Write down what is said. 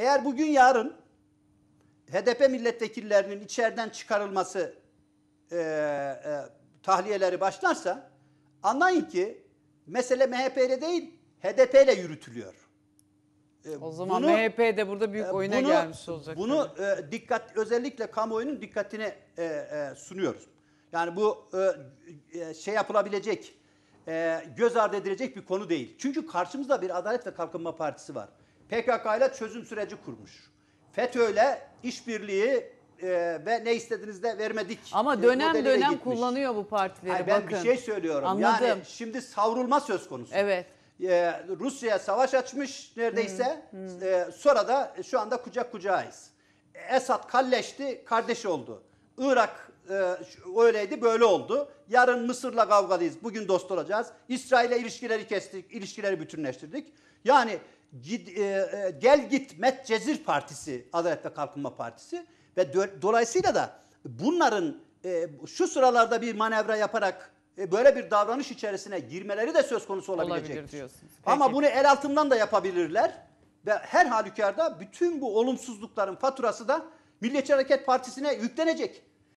Eğer bugün yarın HDP milletvekillerinin içeriden çıkarılması e, e, tahliyeleri başlarsa anlayın ki mesele MHP ile değil HDP ile yürütülüyor. E, o zaman bunu, MHP de burada büyük e, oyuna bunu, gelmiş olacak. Bunu e, dikkat özellikle kamuoyunun dikkatine e, e, sunuyoruz. Yani bu e, e, şey yapılabilecek, e, göz ardı edilecek bir konu değil. Çünkü karşımızda bir Adalet ve Kalkınma Partisi var. PKK ile çözüm süreci kurmuş. FETÖ'yle işbirliği e, ve ne istediğiniz de vermedik. E, Ama dönem e, dönem gitmiş. kullanıyor bu partileri Hayır, ben bakın. Ben bir şey söylüyorum. Anladım. Yani şimdi savrulma söz konusu. Evet. E, Rusya'ya savaş açmış neredeyse. Hmm, hmm. E, sonra da şu anda kucak kucağıyız. Esad kalleşti, kardeş oldu. Irak e, öyleydi, böyle oldu. Yarın Mısır'la kavgalıyız. Bugün dost olacağız. İsrail'e ilişkileri kestik, ilişkileri bütünleştirdik. Yani Cid, e, e, Gel Git Met Cezir Partisi, Adalet ve Kalkınma Partisi ve do, dolayısıyla da bunların e, şu sıralarda bir manevra yaparak e, böyle bir davranış içerisine girmeleri de söz konusu olabilecek. Ama bunu el altından da yapabilirler ve her halükarda bütün bu olumsuzlukların faturası da Milliyetçi Hareket Partisi'ne yüklenecek.